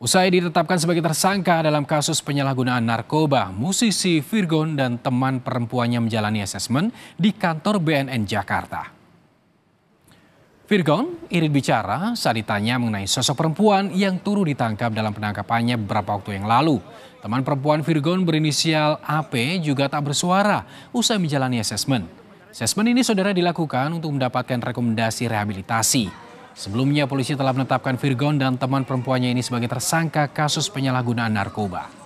Usai ditetapkan sebagai tersangka dalam kasus penyalahgunaan narkoba, musisi Virgon dan teman perempuannya menjalani asesmen di kantor BNN Jakarta. Virgon irit bicara saat ditanya mengenai sosok perempuan yang turut ditangkap dalam penangkapannya beberapa waktu yang lalu. Teman perempuan Virgon berinisial AP juga tak bersuara usai menjalani asesmen. Asesmen ini saudara dilakukan untuk mendapatkan rekomendasi rehabilitasi. Sebelumnya polisi telah menetapkan Virgon dan teman perempuannya ini sebagai tersangka kasus penyalahgunaan narkoba.